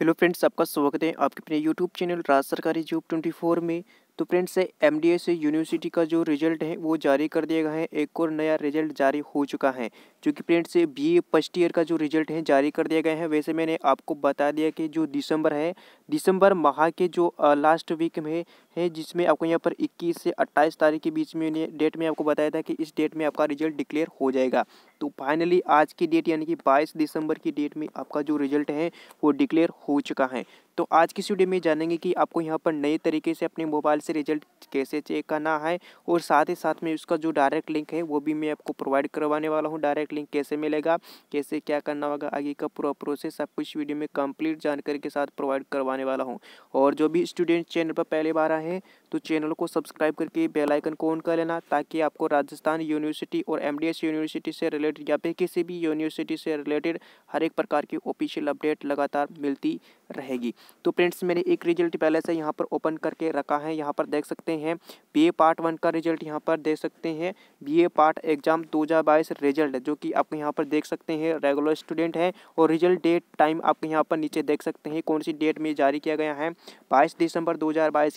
hello friends आपका स्वागत है आपके अपने यूट्यूब चैनल राज सरकारी जॉब 24 में तो friends M D S university का जो रिजल्ट है वो जारी कर दिया गया है एक और नया रिजल्ट जारी हो चुका है जो कि friends B A first year का जो रिजल्ट है जारी कर दिया गया है वैसे मैंने आपको बता दिया कि जो दिसंबर है दिसंबर माह के जो लास्ट वीक में है जिसमें आपको यहाँ पर इक्कीस से अट्ठाईस तारीख के बीच में डेट में आपको बताया था कि इस डेट में आपका रिजल्ट डिक्लेयर हो जाएगा तो फाइनली आज की डेट यानी कि बाईस दिसंबर की डेट में आपका जो रिजल्ट है वो डिक्लेयर हो चुका है तो आज की वीडियो में जानेंगे कि आपको यहाँ पर नए तरीके से अपने मोबाइल से रिजल्ट कैसे चेक करना है और साथ ही साथ में उसका जो डायरेक्ट लिंक है वो भी मैं आपको प्रोवाइड करवाने वाला हूँ डायरेक्ट लिंक कैसे मिलेगा कैसे क्या करना होगा आगे का पूरा प्रोसेस सब कुछ वीडियो में कंप्लीट जानकारी के साथ प्रोवाइड करवाने वाला हूँ और जो भी स्टूडेंट चैनल पर पहली बार आए तो चैनल को सब्सक्राइब करके बेल आइकन को ऑन कर लेना ताकि आपको राजस्थान यूनिवर्सिटी और एमडीएस यूनिवर्सिटी से रिलेटेड या फिर किसी भी यूनिवर्सिटी से रिलेटेड हर एक प्रकार की ऑफिशियल अपडेट लगातार मिलती रहेगी तो फ्रेंड्स मैंने एक रिजल्ट पहले से यहाँ पर ओपन करके रखा है यहाँ पर देख सकते हैं बी पार्ट वन का रिजल्ट यहाँ पर देख सकते हैं बी पार्ट एग्जाम दो रिजल्ट जो कि आप यहाँ पर देख सकते हैं रेगुलर स्टूडेंट हैं और रिजल्ट डेट टाइम आप यहाँ पर नीचे देख सकते हैं कौन सी डेट में जारी किया गया है बाईस दिसंबर दो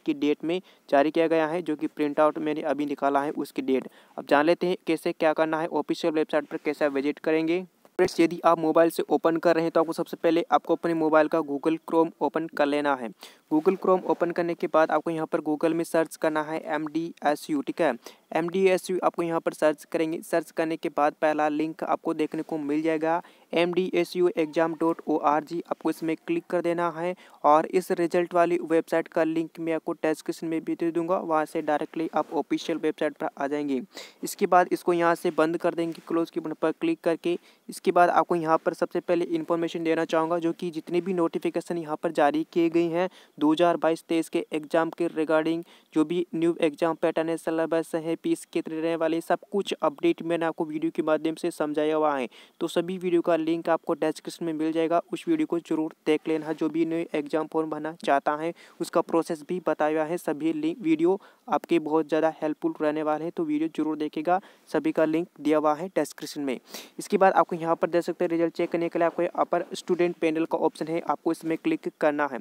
की डेट में जारी किया गया है जो कि प्रिंट आउट मैंने अभी निकाला है उसकी डेट अब जान लेते हैं कैसे क्या करना है ऑफिशियल वेबसाइट पर कैसे विजिट करेंगे फ्रेंड्स यदि आप मोबाइल से ओपन कर रहे हैं तो आपको सबसे पहले आपको अपने मोबाइल का गूगल क्रोम ओपन कर लेना है गूगल क्रोम ओपन करने के बाद आपको यहाँ पर गूगल में सर्च करना है एम डी एस यू ठीक है एम डी एस यू आपको यहाँ पर सर्च करेंगे सर्च करने के बाद पहला लिंक आपको देखने को मिल जाएगा M D S U exam dot O R G आपको इसमें क्लिक कर देना है और इस रिजल्ट वाली वेबसाइट का लिंक मैं आपको डिस्क्रिप्शन में भी दे दूंगा वहाँ से डायरेक्टली आप ऑफिशियल वेबसाइट पर आ जाएंगे इसके बाद इसको यहाँ से बंद कर देंगे क्लोज की बटन पर क्लिक करके इसके बाद आपको यहाँ पर सबसे पहले इन्फॉर्मेशन देना चाहूँगा जो कि जितनी भी नोटिफिकेशन यहाँ पर जारी किए गए हैं 2022-23 के एग्जाम के रिगार्डिंग जो भी न्यू एग्जाम पैटर्न है सिलेबस है पीस कितने रहने वाले सब कुछ अपडेट मैंने आपको वीडियो के माध्यम से समझाया हुआ है तो सभी वीडियो का लिंक आपको डेस्क्रिप्शन में मिल जाएगा उस वीडियो को जरूर देख लेना जो भी न्यू एग्जाम फॉर्म भरना चाहता है उसका प्रोसेस भी बताया हुआ है सभी लिंक वीडियो आपके बहुत ज़्यादा हेल्पफुल रहने वाले हैं तो वीडियो जरूर देखेगा सभी का लिंक दिया हुआ है डिस्क्रिप्शन में इसके बाद आपको यहाँ पर दे सकते हैं रिजल्ट चेक करने के लिए आपको यहाँ पर स्टूडेंट पैनल का ऑप्शन है आपको इसमें क्लिक करना है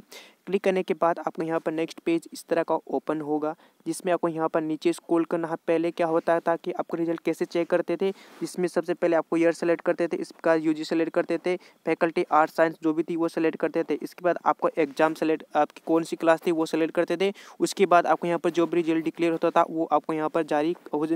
क्लिक करने के बाद आपको यहाँ पर नेक्स्ट पेज इस तरह का ओपन होगा जिसमें आपको यहाँ पर नीचे स्कोल करना है पहले क्या होता था कि आपको रिजल्ट कैसे चेक करते थे जिसमें सबसे पहले आपको ईयर सेलेक्ट करते थे इसका यू जी सेलेक्ट करते थे फैकल्टी आर्ट साइंस जो भी थी वो सेलेक्ट करते थे इसके बाद आपको एग्जाम सेलेक्ट आपकी कौन सी क्लास थी वो सेलेक्ट करते थे उसके बाद आपको यहाँ पर जो भी रिजल्ट डिक्लेयर होता था वो आपको यहाँ पर जारी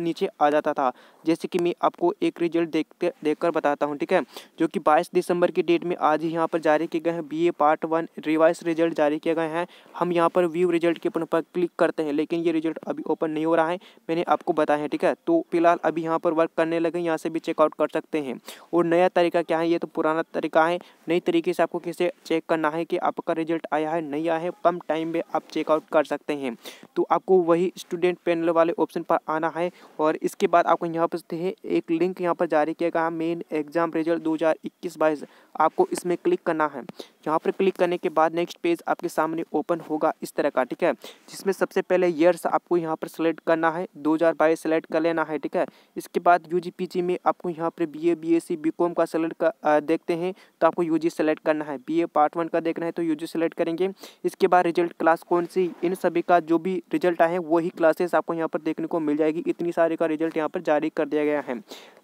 नीचे आ जाता था जैसे कि मैं आपको एक रिजल्ट देखते कर बताता हूँ ठीक है जो कि बाईस दिसंबर की डेट में आज ही यहाँ पर जारी किए गए हैं B part one revise result जारी किए गए हैं हम यहाँ पर व्यू रिजल्ट के पर क्लिक करते हैं लेकिन ये रिजल्ट अभी ओपन नहीं हो रहा है मैंने आपको बताया है ठीक है तो फिलहाल अभी यहाँ पर वर्क करने लगे यहाँ से भी चेकआउट कर सकते हैं और नया तरीका क्या है ये तो पुराना तरीका है नई तरीके से आपको किसे चेक करना है कि आपका रिजल्ट आया है नहीं आया है कम टाइम में आप चेकआउट कर सकते हैं तो आपको वही स्टूडेंट पैनल वाले ऑप्शन पर आना है और इसके बाद आपको यहाँ पर एक लिंक यहाँ पर जारी किया गया मेन एग्जाम रिजल्ट दो हज़ार आपको इसमें क्लिक करना है यहाँ पर क्लिक करने के बाद नेक्स्ट पेज आपके सामने ओपन होगा इस तरह का ठीक है जिसमें सबसे पहले ईयर्स आपको यहाँ पर सेलेक्ट करना है दो हज़ार बाईस सेलेक्ट कर लेना है ठीक है इसके बाद यू जी में आपको यहाँ पर B A B S C B com का सेलेक्ट कर देखते हैं तो आपको यू जी सेलेक्ट करना है बी ए पार्ट वन का देखना है तो यू जी सेलेक्ट करेंगे इसके बाद रिजल्ट क्लास कौन सी इन सभी का जो भी रिजल्ट आए वही क्लासेस आपको यहाँ पर देखने को मिल जाएगी इतनी सारी का रिजल्ट यहाँ पर जारी कर दिया गया है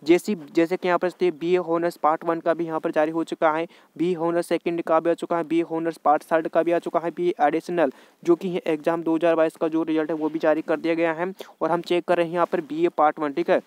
जैसी जैसे कि यहाँ पर B A honours part one का भी यहाँ पर जारी हो चुका है बी ऑनर्स सेकेंड का भी भी आ चुका है बी होनर्स पार्ट थर्ड का भी आ चुका है बी एडिशनल जो कि एग्जाम 2022 का जो रिजल्ट है वो भी जारी कर दिया गया है और हम चेक कर रहे हैं यहाँ पर बी पार्ट वन ठीक है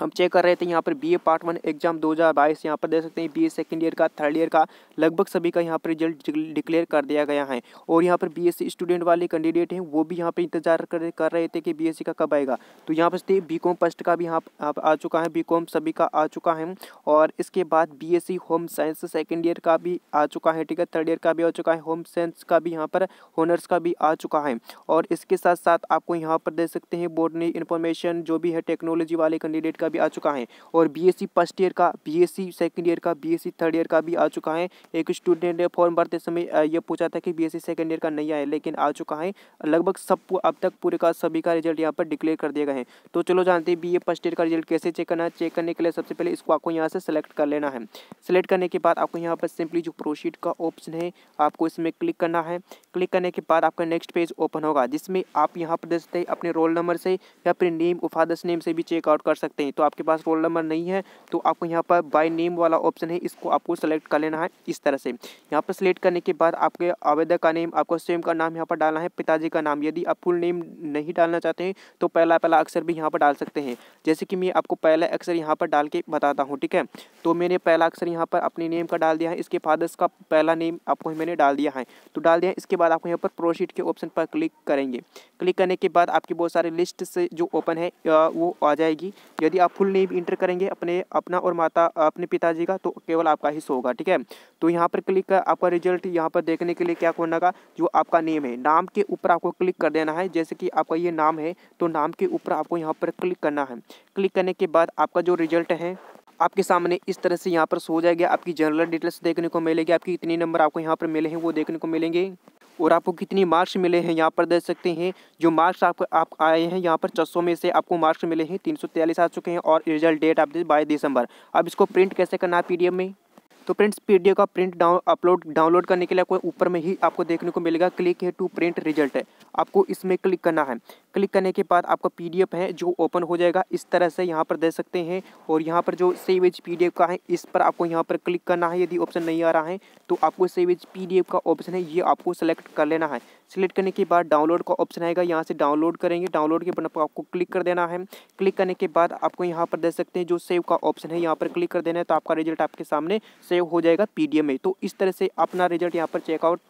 हम चेक कर रहे थे यहाँ पर बीए पार्ट वन एग्जाम 2022 यहाँ पर देख सकते हैं बीए सेकंड ईयर का थर्ड ईयर का लगभग सभी का यहाँ पर रिजल्ट डिक्लेयर कर दिया गया है और यहाँ पर बीएससी स्टूडेंट वाले कैंडिडेट हैं वो भी यहाँ पर इंतजार कर, कर रहे थे कि बीएससी का कब आएगा तो यहाँ पर बी कॉम फर्स्ट का भी यहाँ आ चुका है बी सभी का आ चुका है और इसके बाद B home science second year का भी आ चुका है ठीक है थर्ड ईयर का भी आ चुका है होम साइंस का भी यहाँ पर ऑनर्स का भी आ चुका है और इसके साथ साथ आपको यहाँ पर देख सकते हैं बोर्ड ने इन्फॉर्मेशन जो भी है टेक्नोलॉजी वाले कैंडिडेट का का भी आ चुका है और बीएससी फर्स्ट ईयर का बीएससी सेकंड ईयर का बीएससी थर्ड ईयर का भी आ चुका है एक स्टूडेंट ने फॉर्म भरते समय यह पूछा था कि बीएससी सेकंड ईयर का नहीं आया लेकिन आ चुका है लगभग सब अब तक पूरे का सभी का रिजल्ट यहाँ पर डिक्लेयर कर दिया गया है तो चलो जानते हैं बी ए फर्स्ट ईयर का रिजल्ट कैसे चेक करना है चेक करने के लिए सबसे पहले इसको आपको यहाँ से सेलेक्ट कर लेना है सेलेक्ट करने के बाद आपको यहाँ पर सिंपली जो प्रोशीट का ऑप्शन है आपको इसमें क्लिक करना है क्लिक करने के बाद आपका नेक्स्ट पेज ओपन होगा जिसमें आप यहाँ पर देख सकते हैं अपने रोल नंबर से या फिर नेम उफादस नेम से भी चेकआउट कर सकते हैं तो आपके पास रोल नंबर नहीं है तो आपको यहाँ पर बाई नेम वाला ऑप्शन है इसको आपको सेलेक्ट कर लेना है इस तरह से यहाँ पर सेलेक्ट करने के बाद आपके आवेदक का नेम आपको सेम का नाम यहाँ पर डालना है पिताजी का नाम यदि आप फुल नेम नहीं डालना चाहते हैं तो पहला पहला अक्षर भी यहाँ पर डाल सकते हैं जैसे कि मैं आपको पहला अक्षर यहाँ पर डाल के बताता हूँ ठीक है तो मैंने पहला अक्षर यहाँ पर अपने नेम का डाल दिया है इसके फादर्स का पहला नेम आपको मैंने डाल दिया है तो डाल दिया इसके बाद आपको यहाँ पर प्रोशीट के ऑप्शन पर क्लिक करेंगे क्लिक करने के बाद आपकी बहुत सारे लिस्ट से जो ओपन है वो आ जाएगी यदि आप आप फुल नेम इंटर करेंगे अपने अपना और माता अपने पिताजी का तो केवल आपका ही शो होगा ठीक है तो यहाँ पर क्लिक कर आपका रिजल्ट यहाँ पर देखने के लिए क्या करना का जो आपका नेम है नाम के ऊपर आपको क्लिक कर देना है जैसे कि आपका ये नाम है तो नाम के ऊपर आपको यहाँ पर क्लिक करना है क्लिक करने के बाद आपका जो रिजल्ट है आपके सामने इस तरह से यहाँ पर सो जाएगा आपकी जनरल डिटेल्स देखने को मिलेगी आपकी कितने नंबर आपको यहाँ पर मिले हैं वो देखने को मिलेंगे और आपको कितनी मार्क्स मिले हैं यहाँ पर देख सकते हैं जो मार्क्स आप, आप आए हैं यहाँ पर छः में से आपको मार्क्स मिले हैं तीन आ चुके हैं और रिजल्ट डेट आप बाईस दिसंबर अब इसको प्रिंट कैसे करना है पी में तो फ्रेंड्स पीडीएफ का प्रिंट डाउन अपलोड डाउनलोड करने के लिए आपको ऊपर में ही आपको देखने को मिलेगा क्लिक है टू प्रिंट रिजल्ट है आपको इसमें क्लिक करना है क्लिक करने के बाद आपका पी है जो ओपन हो जाएगा इस तरह से यहाँ पर दे सकते हैं और यहाँ पर जो सेव एज का है इस पर आपको यहाँ पर क्लिक करना है यदि ऑप्शन नहीं आ रहा है तो आपको सेव एज का ऑप्शन है ये आपको सेलेक्ट कर लेना है सिलेक्ट करने के बाद डाउनलोड का ऑप्शन आएगा यहाँ से डाउनलोड करेंगे डाउनलोड के बन आपको क्लिक कर देना है क्लिक करने के बाद आपको यहाँ पर दे सकते हैं जो सेव का ऑप्शन है यहाँ पर क्लिक कर देना है तो आपका रिजल्ट आपके सामने सेव सेव हो जाएगा पी में तो इस तरह से अपना रिजल्ट यहाँ पर चेकआउट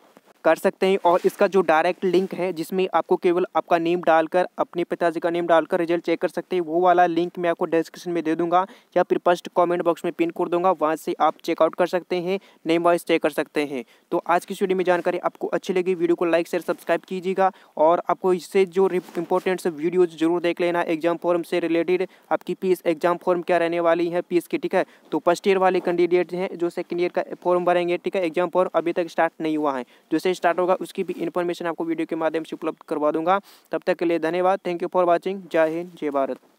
कर सकते हैं और इसका जो डायरेक्ट लिंक है जिसमें आपको केवल आपका नेम डालकर अपने पिताजी का नेम डालकर रिजल्ट चेक कर सकते हैं वो वाला लिंक मैं आपको डिस्क्रिप्शन में दे दूंगा या फिर फर्स्ट कमेंट बॉक्स में पिन कर दूंगा वहाँ से आप चेकआउट कर सकते हैं नेम वाइज चेक कर सकते हैं तो आज की वीडियो में जानकारी आपको अच्छी लगी वीडियो को लाइक शेयर सब्सक्राइब कीजिएगा और आपको इससे जो इंपॉर्टेंट वीडियोज जरूर देख लेना एग्जाम फॉर्म से रिलेटेड आपकी फीस एग्जाम फॉर्म क्या रहने वाली है फीस की ठीक है तो फर्स्ट ईयर वाले कैंडिडेट हैं जो सेकेंड ईयर का फॉर्म भरेंगे ठीक है एग्जाम फॉर्म अभी तक स्टार्ट नहीं हुआ है जैसे स्टार्ट होगा उसकी भी इन्फॉर्मेशन आपको वीडियो के माध्यम से उपलब्ध करवा दूंगा तब तक के लिए धन्यवाद थैंक यू फॉर वॉचिंग जय हिंद जय भारत